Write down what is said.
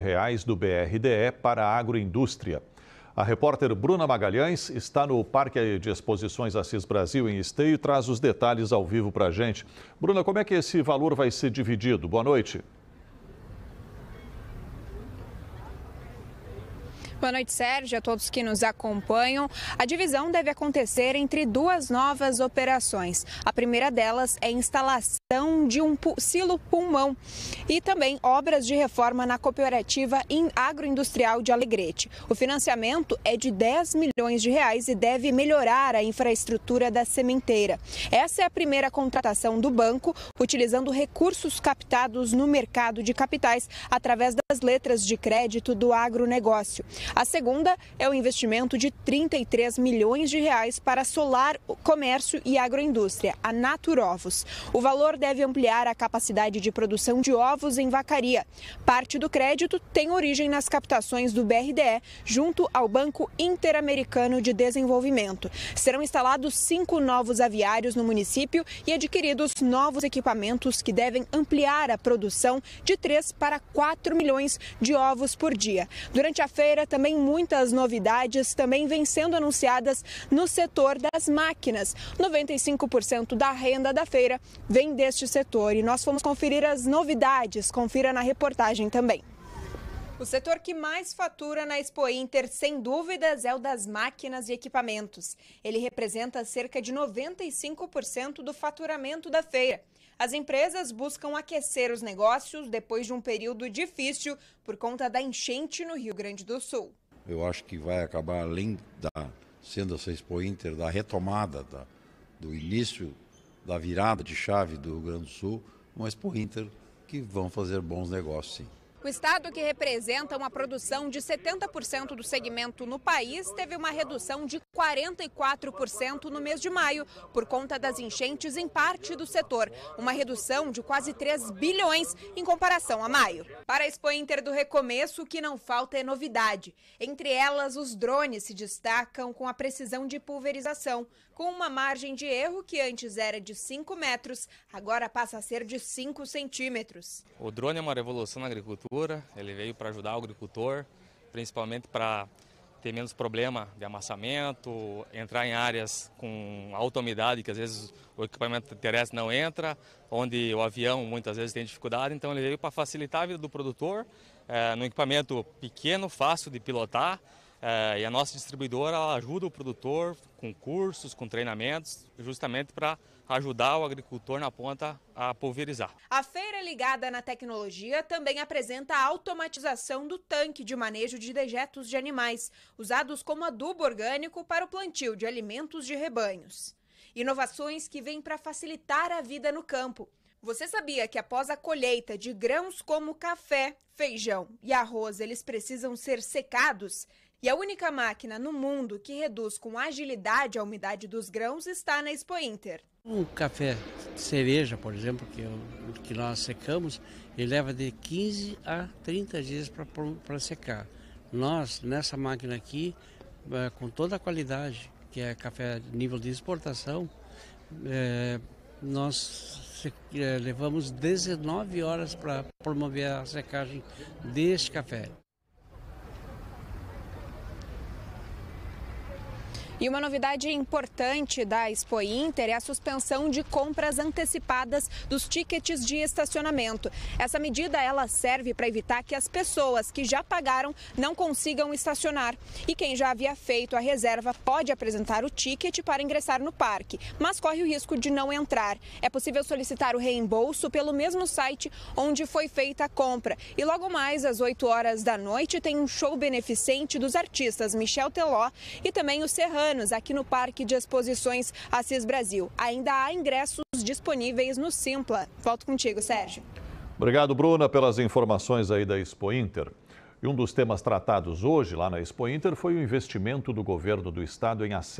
reais do BRDE para a agroindústria. A repórter Bruna Magalhães está no Parque de Exposições Assis Brasil, em Esteio, e traz os detalhes ao vivo para a gente. Bruna, como é que esse valor vai ser dividido? Boa noite. Boa noite, Sérgio, a todos que nos acompanham. A divisão deve acontecer entre duas novas operações. A primeira delas é a instalação de um silo pulmão e também obras de reforma na cooperativa agroindustrial de Alegrete. O financiamento é de 10 milhões de reais e deve melhorar a infraestrutura da sementeira. Essa é a primeira contratação do banco, utilizando recursos captados no mercado de capitais através das letras de crédito do agronegócio. A segunda é o investimento de 33 milhões de reais para solar, comércio e agroindústria, a Naturovos. O valor deve ampliar a capacidade de produção de ovos em Vacaria. Parte do crédito tem origem nas captações do BRDE junto ao Banco Interamericano de Desenvolvimento. Serão instalados cinco novos aviários no município e adquiridos novos equipamentos que devem ampliar a produção de 3 para 4 milhões de ovos por dia. Durante a feira, também também muitas novidades também vêm sendo anunciadas no setor das máquinas. 95% da renda da feira vem deste setor e nós fomos conferir as novidades. Confira na reportagem também. O setor que mais fatura na Expo Inter, sem dúvidas, é o das máquinas e equipamentos. Ele representa cerca de 95% do faturamento da feira. As empresas buscam aquecer os negócios depois de um período difícil por conta da enchente no Rio Grande do Sul. Eu acho que vai acabar, além da sendo essa Expo Inter, da retomada da, do início da virada de chave do Rio Grande do Sul, uma Expo Inter que vão fazer bons negócios, sim. O estado, que representa uma produção de 70% do segmento no país, teve uma redução de 44% no mês de maio, por conta das enchentes em parte do setor. Uma redução de quase 3 bilhões em comparação a maio. Para a Expo Inter do Recomeço, o que não falta é novidade. Entre elas, os drones se destacam com a precisão de pulverização, com uma margem de erro que antes era de 5 metros, agora passa a ser de 5 centímetros. O drone é uma revolução na agricultura agricultura, ele veio para ajudar o agricultor, principalmente para ter menos problema de amassamento, entrar em áreas com alta umidade, que às vezes o equipamento terrestre não entra, onde o avião muitas vezes tem dificuldade, então ele veio para facilitar a vida do produtor, é, eh, no equipamento pequeno, fácil de pilotar, é, e a nossa distribuidora ajuda o produtor com cursos, com treinamentos, justamente para ajudar o agricultor na ponta a pulverizar. A feira ligada na tecnologia também apresenta a automatização do tanque de manejo de dejetos de animais, usados como adubo orgânico para o plantio de alimentos de rebanhos. Inovações que vêm para facilitar a vida no campo. Você sabia que após a colheita de grãos como café, feijão e arroz, eles precisam ser secados? E a única máquina no mundo que reduz com agilidade a umidade dos grãos está na Expo Inter. O café cereja, por exemplo, que, eu, que nós secamos, ele leva de 15 a 30 dias para secar. Nós, nessa máquina aqui, eh, com toda a qualidade, que é café nível de exportação, é, nós eh, levamos 19 horas para promover a secagem deste café. E uma novidade importante da Expo Inter é a suspensão de compras antecipadas dos tickets de estacionamento. Essa medida ela serve para evitar que as pessoas que já pagaram não consigam estacionar. E quem já havia feito a reserva pode apresentar o ticket para ingressar no parque, mas corre o risco de não entrar. É possível solicitar o reembolso pelo mesmo site onde foi feita a compra. E logo mais às 8 horas da noite tem um show beneficente dos artistas Michel Teló e também o Serrano anos aqui no Parque de Exposições Assis Brasil. Ainda há ingressos disponíveis no Simpla. Volto contigo, Sérgio. Obrigado, Bruna, pelas informações aí da Expo Inter. E um dos temas tratados hoje lá na Expo Inter foi o investimento do governo do estado em acesso